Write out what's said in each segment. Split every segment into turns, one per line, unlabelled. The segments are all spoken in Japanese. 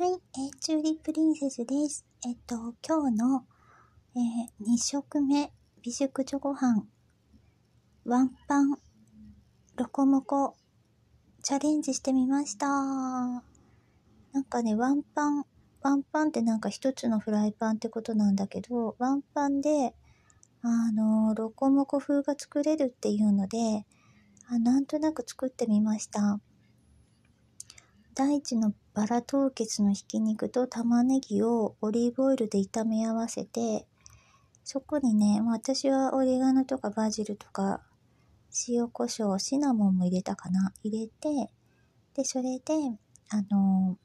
はい、えー、チューリップリンセスです。えっと、今日の、えー、2食目、美食チョコ飯、ワンパン、ロコモコ、チャレンジしてみました。なんかね、ワンパン、ワンパンってなんか一つのフライパンってことなんだけど、ワンパンで、あの、ロコモコ風が作れるっていうので、あなんとなく作ってみました。大地のバラ凍結のひき肉と玉ねぎをオリーブオイルで炒め合わせて、そこにね、私はオレガノとかバジルとか、塩コショウ、シナモンも入れたかな入れて、で、それで、あの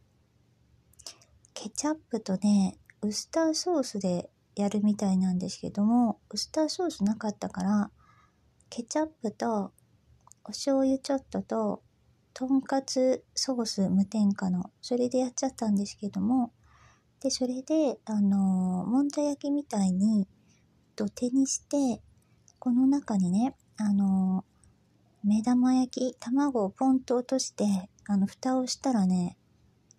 ケチャップとね、ウスターソースでやるみたいなんですけども、ウスターソースなかったから、ケチャップとお醤油ちょっとととんかつソース無添加の、それでやっちゃったんですけども、で、それで、あのー、もんじゃ焼きみたいに、土手にして、この中にね、あのー、目玉焼き、卵をポンと落として、あの、蓋をしたらね、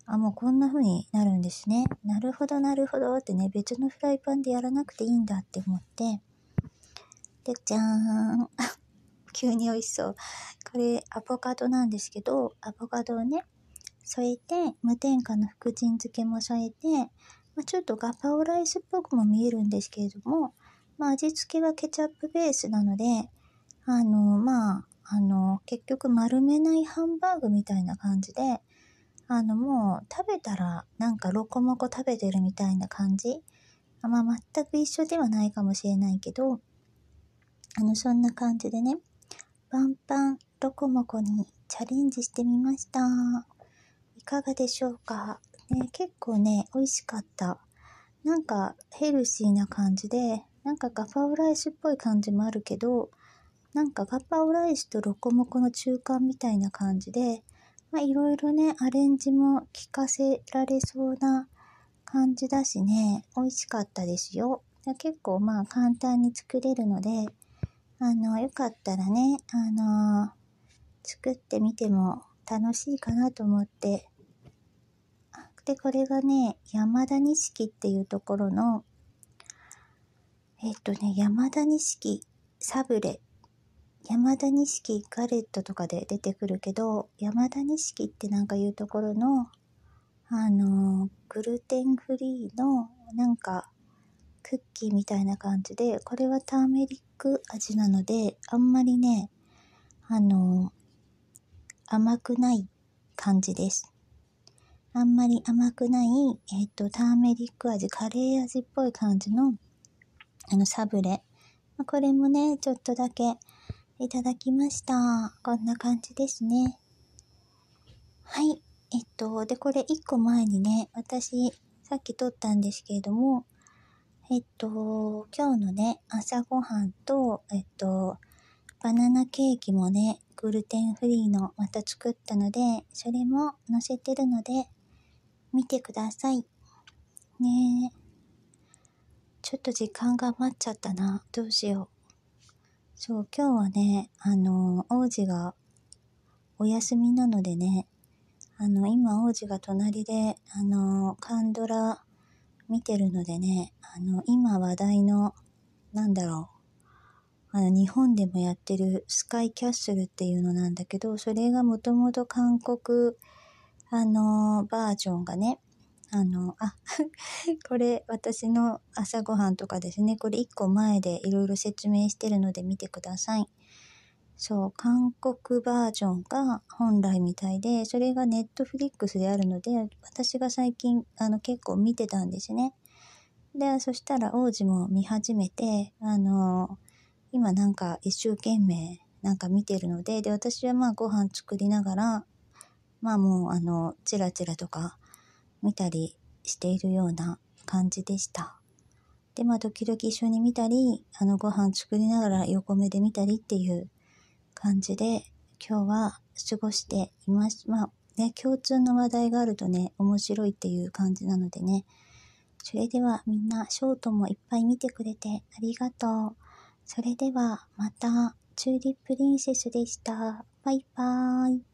あ、もうこんな風になるんですね。なるほど、なるほどってね、別のフライパンでやらなくていいんだって思って、で、じゃーん。急に美味しそう。これアボカドなんですけどアボカドをね添えて無添加の福神漬けも添えて、まあ、ちょっとガパオライスっぽくも見えるんですけれども、まあ、味付けはケチャップベースなのであのまああの結局丸めないハンバーグみたいな感じであのもう食べたらなんかロコモコ食べてるみたいな感じまあ全く一緒ではないかもしれないけどあのそんな感じでねパンパンロコモコにチャレンジしてみました。いかがでしょうかね、結構ね、美味しかった。なんかヘルシーな感じで、なんかガパオライスっぽい感じもあるけど、なんかガパオライスとロコモコの中間みたいな感じで、まあいろいろね、アレンジも効かせられそうな感じだしね、美味しかったですよ。結構まあ簡単に作れるので、あの、よかったらね、あのー作ってみても楽しいかなと思って。で、これがね、山田錦っていうところの、えっとね、山田錦サブレ、山田錦ガレットとかで出てくるけど、山田錦ってなんかいうところの、あのー、グルテンフリーの、なんか、クッキーみたいな感じで、これはターメリック味なので、あんまりね、あの甘くない感じです。あんまり甘くない、えっ、と、ターメリック味、カレー味っぽい感じの、あの、サブレ。まあ、これもね、ちょっとだけいただきました。こんな感じですね。はい。えっと、で、これ1個前にね、私、さっき撮ったんですけれども、えっと、今日のね、朝ごはんと、えっと、バナナケーキもね、グルテンフリーのまた作ったので、それも載せてるので、見てください。ねえ。ちょっと時間が余っちゃったな。どうしよう。そう、今日はね、あの、王子がお休みなのでね、あの、今王子が隣で、あの、カンドラ見てるのでね、あの、今話題の、なんだろう、あの日本でもやってるスカイキャッスルっていうのなんだけど、それがもともと韓国、あのバージョンがね、あの、あ、これ私の朝ごはんとかですね、これ1個前でいろいろ説明してるので見てください。そう、韓国バージョンが本来みたいで、それがネットフリックスであるので、私が最近、あの、結構見てたんですね。で、そしたら王子も見始めて、あの、今なんか一生懸命なんか見てるので、で、私はまあご飯作りながら、まあもうあの、チラチラとか見たりしているような感じでした。で、まあ時々一緒に見たり、あのご飯作りながら横目で見たりっていう感じで、今日は過ごしています。まあね、共通の話題があるとね、面白いっていう感じなのでね。それではみんなショートもいっぱい見てくれてありがとう。それではまた、チューリップリンセスでした。バイバーイ。